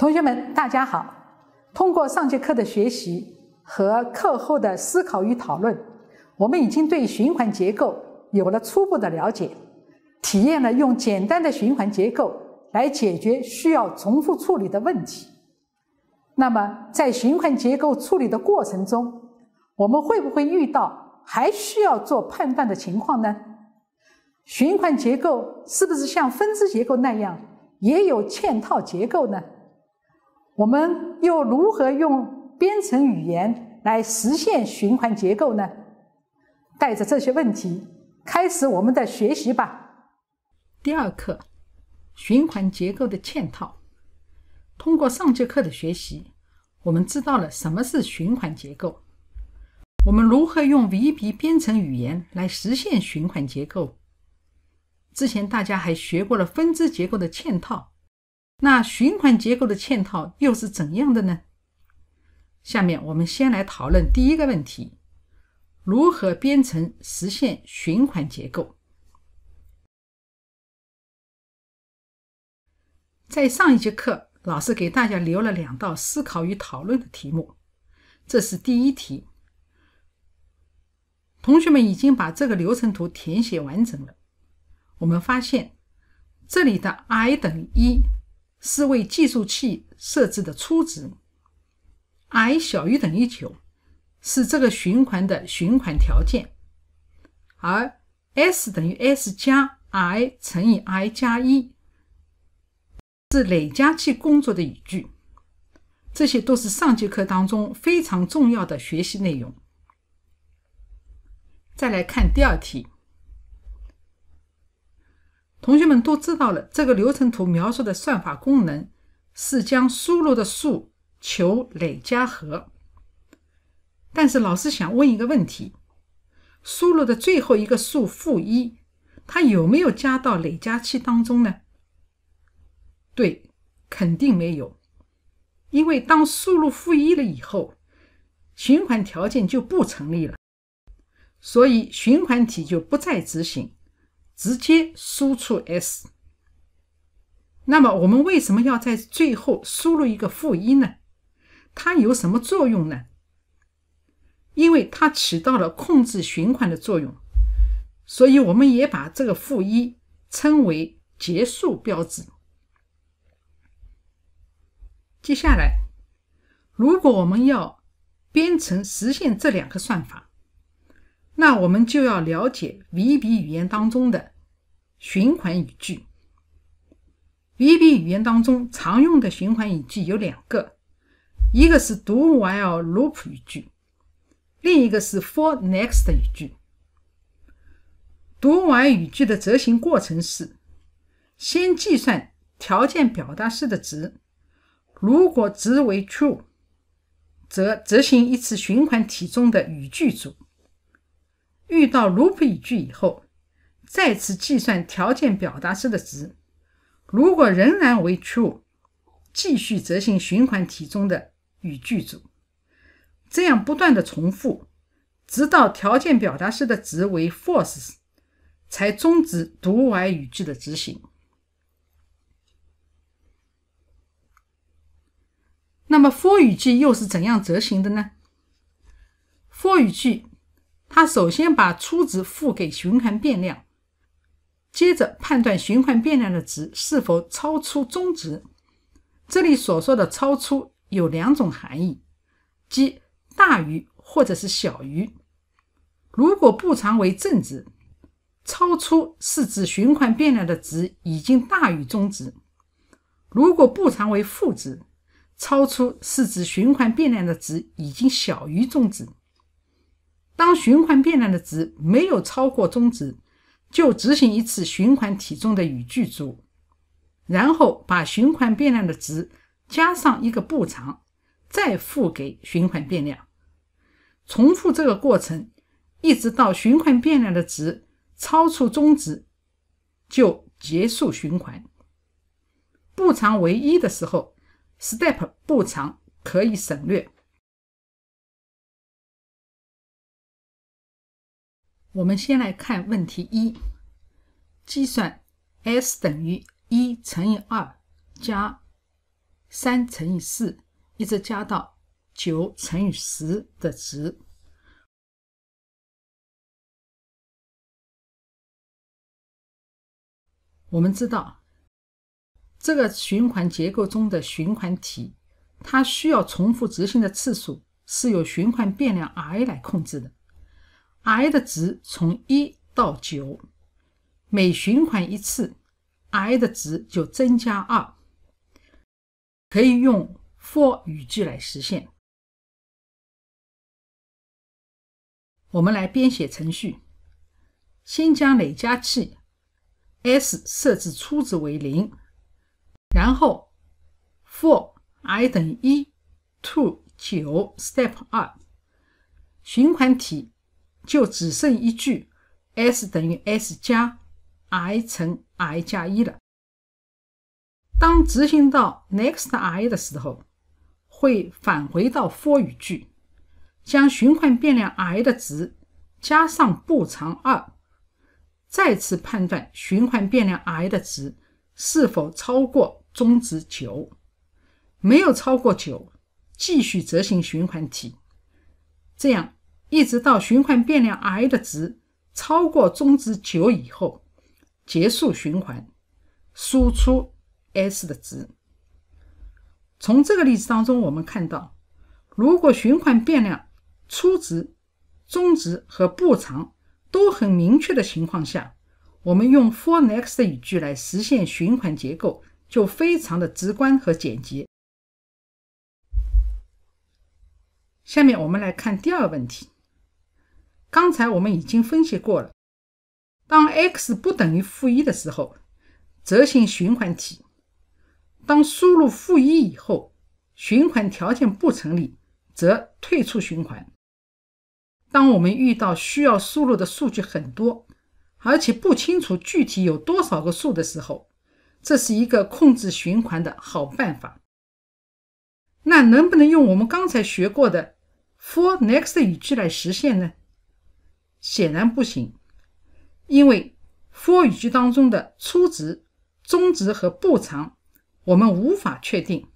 同学们，大家好。通过上节课的学习和课后的思考与讨论，我们已经对循环结构有了初步的了解，体验了用简单的循环结构来解决需要重复处理的问题。那么，在循环结构处理的过程中，我们会不会遇到还需要做判断的情况呢？循环结构是不是像分支结构那样也有嵌套结构呢？我们又如何用编程语言来实现循环结构呢？带着这些问题，开始我们的学习吧。第二课，循环结构的嵌套。通过上节课的学习，我们知道了什么是循环结构，我们如何用 VB 编程语言来实现循环结构。之前大家还学过了分支结构的嵌套。那循环结构的嵌套又是怎样的呢？下面我们先来讨论第一个问题：如何编程实现循环结构？在上一节课，老师给大家留了两道思考与讨论的题目，这是第一题。同学们已经把这个流程图填写完整了。我们发现这里的 i 等于一。是为计数器设置的初值，i 小于等于九是这个循环的循环条件，而 s 等于 s 加 i 乘以 i 加一，是累加器工作的语句，这些都是上节课当中非常重要的学习内容。再来看第二题。同学们都知道了，这个流程图描述的算法功能是将输入的数求累加和。但是老师想问一个问题：输入的最后一个数负一，它有没有加到累加器当中呢？对，肯定没有，因为当输入负一了以后，循环条件就不成立了，所以循环体就不再执行。直接输出 s。那么我们为什么要在最后输入一个负一呢？它有什么作用呢？因为它起到了控制循环的作用，所以我们也把这个负一称为结束标志。接下来，如果我们要编程实现这两个算法。那我们就要了解 VB 语言当中的循环语句。VB 语言当中常用的循环语句有两个，一个是 Do While Loop 语句，另一个是 For Next 语句。读完语句的执行过程是：先计算条件表达式的值，如果值为 True，则执行一次循环体中的语句组。遇到 loop 语句以后，再次计算条件表达式的值，如果仍然为 true，继续执行循环体中的语句组，这样不断的重复，直到条件表达式的值为 false 才终止读完语句的执行。那么 for 语句又是怎样执行的呢？for 语句。他首先把初值赋给循环变量，接着判断循环变量的值是否超出终值。这里所说的“超出”有两种含义，即大于或者是小于。如果步长为正值，超出是指循环变量的值已经大于终值；如果步长为负值，超出是指循环变量的值已经小于终值。当循环变量的值没有超过中值，就执行一次循环体重的语句组，然后把循环变量的值加上一个步长，再赋给循环变量。重复这个过程，一直到循环变量的值超出中值，就结束循环。步长为一的时候，step 步长可以省略。我们先来看问题一，计算 S 等于一乘以二加三乘以四，一直加到九乘以十的值。我们知道，这个循环结构中的循环体，它需要重复执行的次数是由循环变量 i 来控制的。i 的值从一到九，每循环一次，i 的值就增加二。可以用 for 语句来实现。我们来编写程序，先将累加器 s 设置初值为零，然后 for i 等于一 to 九 step 二，循环体。就只剩一句，s 等于 s 加 i 乘 i 加一了。当执行到 next i 的时候，会返回到 for 语句，将循环变量 i 的值加上步长二，再次判断循环变量 i 的值是否超过中值九，没有超过九，继续执行循环体，这样。一直到循环变量 i 的值超过中值九以后，结束循环，输出 s 的值。从这个例子当中，我们看到，如果循环变量初值、中值和步长都很明确的情况下，我们用 for next 的语句来实现循环结构，就非常的直观和简洁。下面我们来看第二个问题。刚才我们已经分析过了，当 x 不等于负一的时候，执行循环体；当输入负一以后，循环条件不成立，则退出循环。当我们遇到需要输入的数据很多，而且不清楚具体有多少个数的时候，这是一个控制循环的好办法。那能不能用我们刚才学过的 for next 语句来实现呢？显然不行，因为 for 语句当中的初值、终值和步长我们无法确定。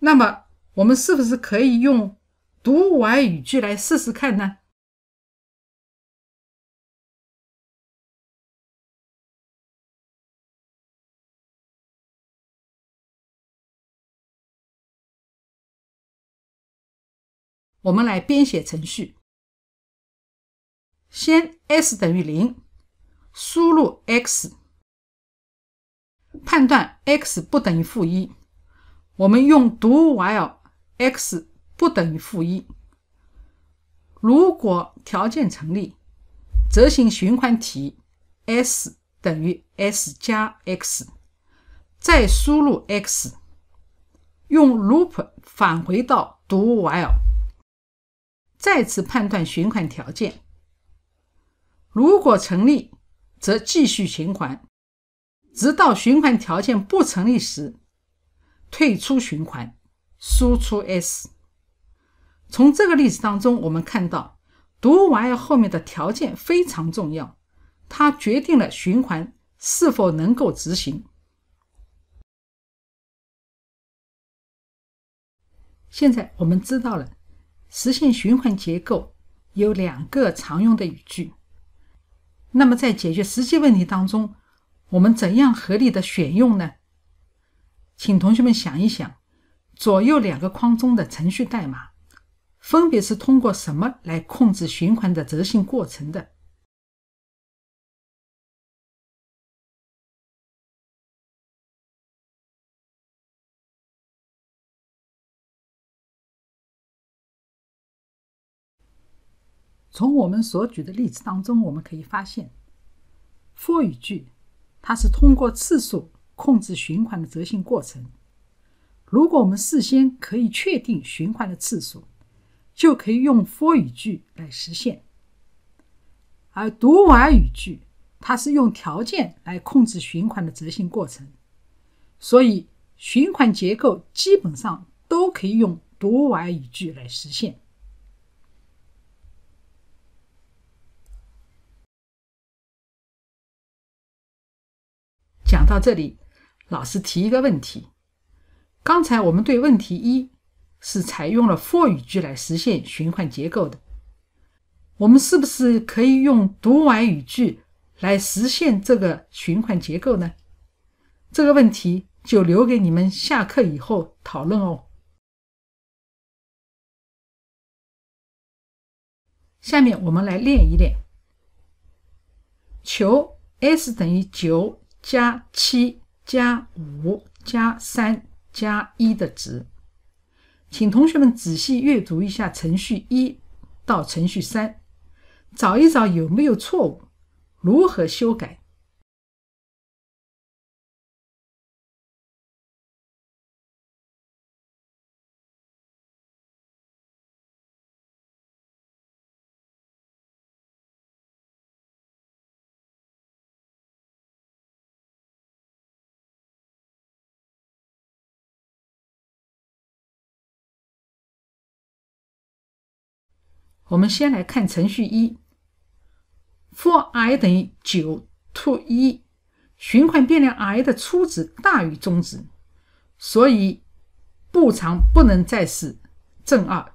那么，我们是不是可以用读完语句来试试看呢？我们来编写程序。先 s 等于零，输入 x，判断 x 不等于负一，我们用 do while x 不等于负一。如果条件成立，执行循环体 s 等于 s 加 x，再输入 x，用 loop 返回到 do while，再次判断循环条件。如果成立，则继续循环，直到循环条件不成立时退出循环，输出 s。从这个例子当中，我们看到读完后面的条件非常重要，它决定了循环是否能够执行。现在我们知道了，实现循环结构有两个常用的语句。那么在解决实际问题当中，我们怎样合理的选用呢？请同学们想一想，左右两个框中的程序代码，分别是通过什么来控制循环的执行过程的？从我们所举的例子当中，我们可以发现，for 语句它是通过次数控制循环的执行过程。如果我们事先可以确定循环的次数，就可以用 for 语句来实现。而 do while 语句它是用条件来控制循环的执行过程，所以循环结构基本上都可以用 do while 语句来实现。到这里，老师提一个问题：刚才我们对问题一是采用了 for 语句来实现循环结构的，我们是不是可以用读完语句来实现这个循环结构呢？这个问题就留给你们下课以后讨论哦。下面我们来练一练，求 s 等于九。加七加五加三加一的值，请同学们仔细阅读一下程序一到程序三，找一找有没有错误，如何修改？我们先来看程序一，for i 等于九 to 一，循环变量 i 的初值大于终值，所以步长不能再是正二，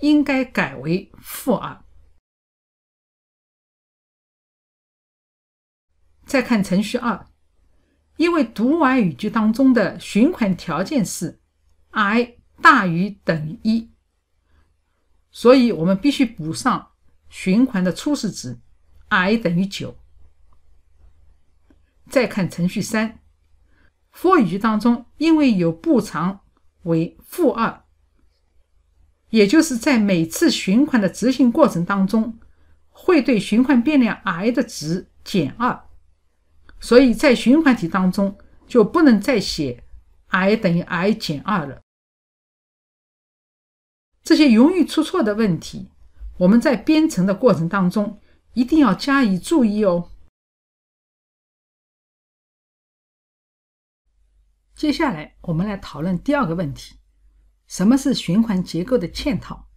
应该改为负二。再看程序二，因为读完语句当中的循环条件是 i 大于等于一。所以，我们必须补上循环的初始值，i 等于九。再看程序三，for 语句当中，因为有步长为负二，也就是在每次循环的执行过程当中，会对循环变量 i 的值减二，所以在循环体当中就不能再写 i 等于 i 减二了。这些容易出错的问题，我们在编程的过程当中一定要加以注意哦。接下来，我们来讨论第二个问题：什么是循环结构的嵌套？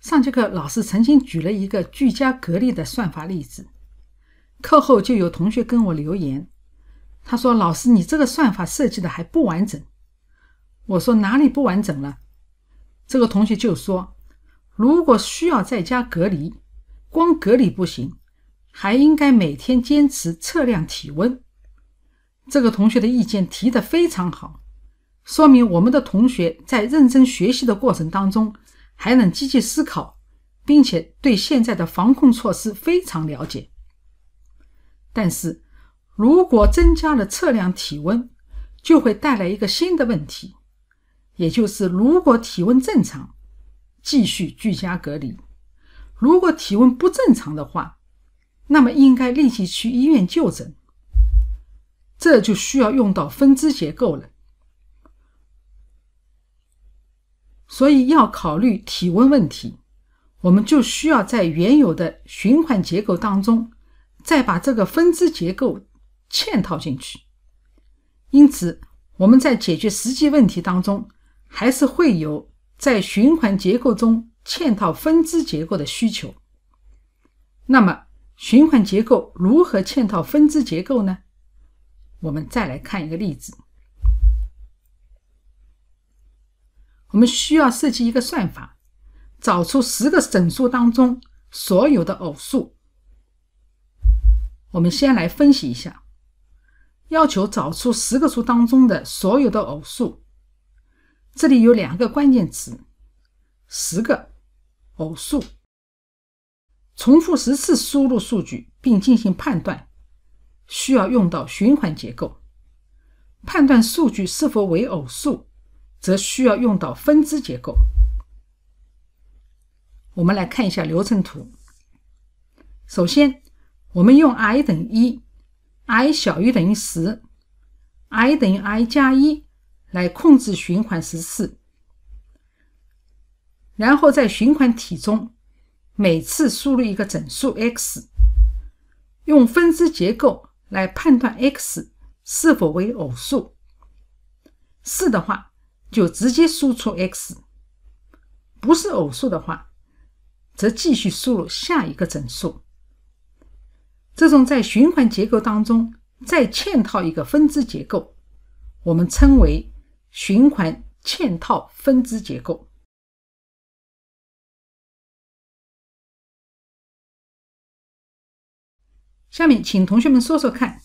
上节课老师曾经举了一个“居家格力”的算法例子，课后就有同学跟我留言，他说：“老师，你这个算法设计的还不完整。”我说哪里不完整了？这个同学就说：“如果需要在家隔离，光隔离不行，还应该每天坚持测量体温。”这个同学的意见提的非常好，说明我们的同学在认真学习的过程当中，还能积极思考，并且对现在的防控措施非常了解。但是，如果增加了测量体温，就会带来一个新的问题。也就是，如果体温正常，继续居家隔离；如果体温不正常的话，那么应该立即去医院就诊。这就需要用到分支结构了。所以要考虑体温问题，我们就需要在原有的循环结构当中，再把这个分支结构嵌套进去。因此，我们在解决实际问题当中。还是会有在循环结构中嵌套分支结构的需求。那么，循环结构如何嵌套分支结构呢？我们再来看一个例子。我们需要设计一个算法，找出十个整数当中所有的偶数。我们先来分析一下，要求找出十个数当中的所有的偶数。这里有两个关键词：十个偶数，重复十次输入数据并进行判断，需要用到循环结构；判断数据是否为偶数，则需要用到分支结构。我们来看一下流程图。首先，我们用 i 等于一，i 小于等于十，i 等于 i 加一。来控制循环十次，然后在循环体中每次输入一个整数 x，用分支结构来判断 x 是否为偶数。是的话，就直接输出 x；不是偶数的话，则继续输入下一个整数。这种在循环结构当中再嵌套一个分支结构，我们称为。循环嵌套分支结构。下面，请同学们说说看，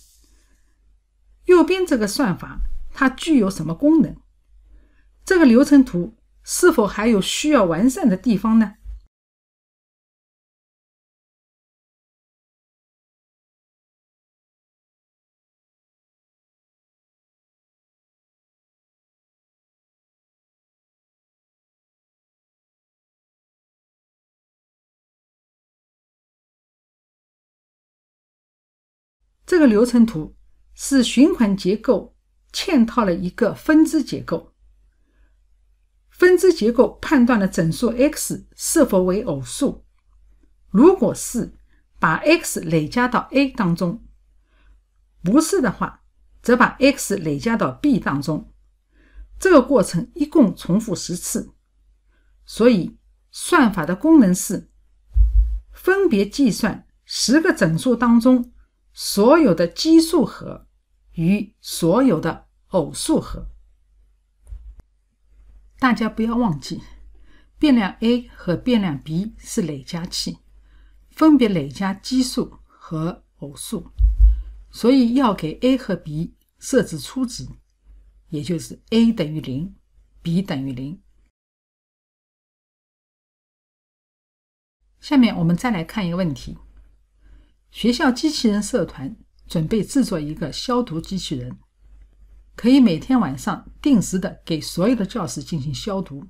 右边这个算法它具有什么功能？这个流程图是否还有需要完善的地方呢？这个流程图是循环结构嵌套了一个分支结构。分支结构判断了整数 x 是否为偶数，如果是，把 x 累加到 a 当中；不是的话，则把 x 累加到 b 当中。这个过程一共重复十次，所以算法的功能是分别计算十个整数当中。所有的奇数和与所有的偶数和，大家不要忘记，变量 a 和变量 b 是累加器，分别累加奇数和偶数，所以要给 a 和 b 设置初值，也就是 a 等于零，b 等于零。下面我们再来看一个问题。学校机器人社团准备制作一个消毒机器人，可以每天晚上定时的给所有的教室进行消毒。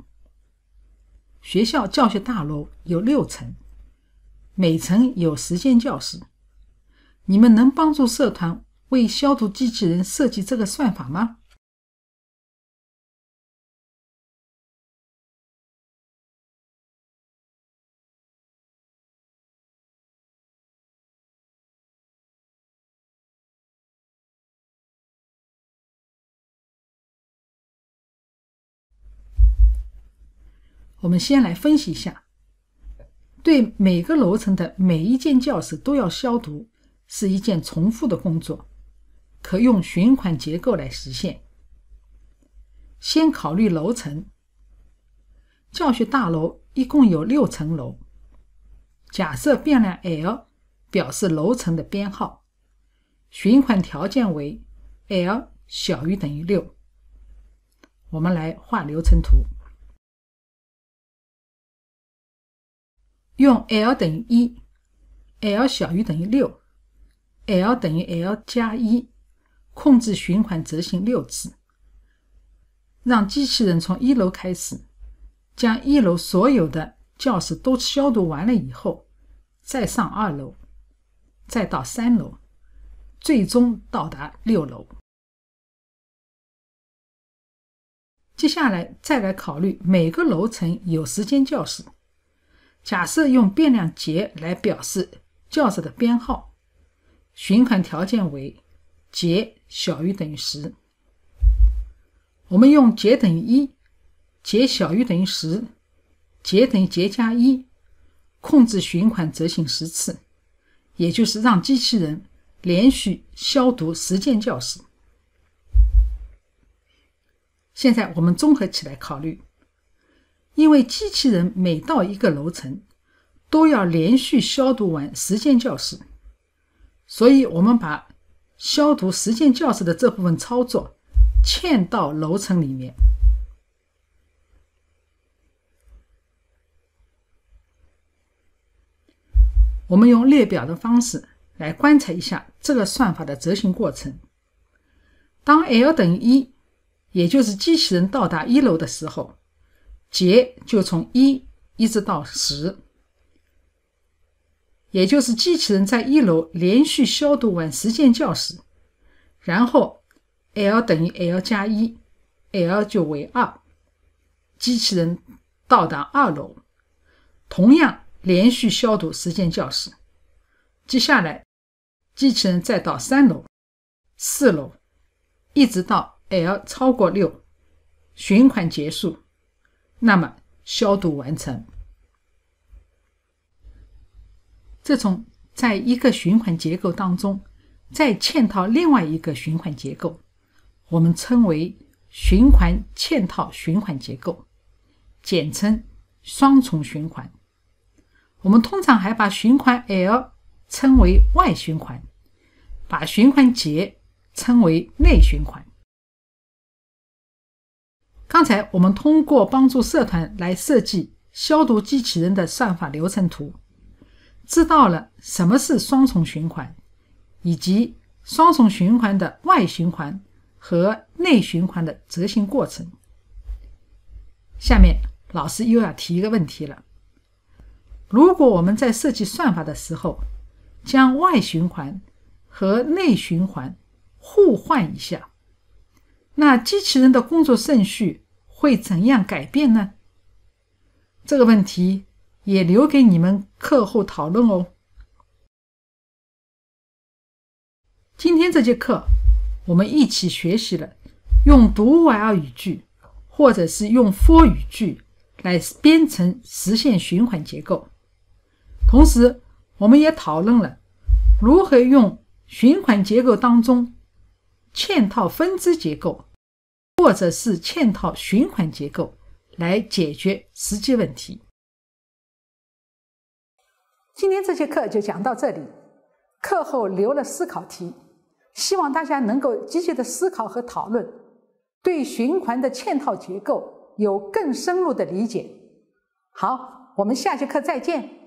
学校教学大楼有六层，每层有十间教室。你们能帮助社团为消毒机器人设计这个算法吗？我们先来分析一下，对每个楼层的每一间教室都要消毒，是一件重复的工作，可用循环结构来实现。先考虑楼层，教学大楼一共有六层楼，假设变量 l 表示楼层的编号，循环条件为 l 小于等于六。我们来画流程图。用 l 等于一，l 小于等于六，l 等于 l 加一，控制循环执行六次，让机器人从一楼开始，将一楼所有的教室都消毒完了以后，再上二楼，再到三楼，最终到达六楼。接下来再来考虑每个楼层有时间教室。假设用变量“节”来表示教室的编号，循环条件为“节小于等于十”。我们用“节等于一”，“节小于等于十”，“节等于节加一”控制循环执行十次，也就是让机器人连续消毒十间教室。现在我们综合起来考虑。因为机器人每到一个楼层，都要连续消毒完十间教室，所以我们把消毒十间教室的这部分操作嵌到楼层里面。我们用列表的方式来观察一下这个算法的执行过程。当 l 等于一，也就是机器人到达一楼的时候。节就从一一直到十，也就是机器人在一楼连续消毒完十间教室，然后 l 等于 l 加一，l 就为二，机器人到达二楼，同样连续消毒十间教室。接下来，机器人再到三楼、四楼，一直到 l 超过六，循环结束。那么消毒完成。这种在一个循环结构当中再嵌套另外一个循环结构，我们称为循环嵌套循环结构，简称双重循环。我们通常还把循环 L 称为外循环，把循环结称为内循环。刚才我们通过帮助社团来设计消毒机器人的算法流程图，知道了什么是双重循环，以及双重循环的外循环和内循环的执行过程。下面老师又要提一个问题了：如果我们在设计算法的时候，将外循环和内循环互换一下，那机器人的工作顺序？会怎样改变呢？这个问题也留给你们课后讨论哦。今天这节课，我们一起学习了用 do while 语句或者是用 for 语句来编程实现循环结构，同时，我们也讨论了如何用循环结构当中嵌套分支结构。或者是嵌套循环结构来解决实际问题。今天这节课就讲到这里，课后留了思考题，希望大家能够积极的思考和讨论，对循环的嵌套结构有更深入的理解。好，我们下节课再见。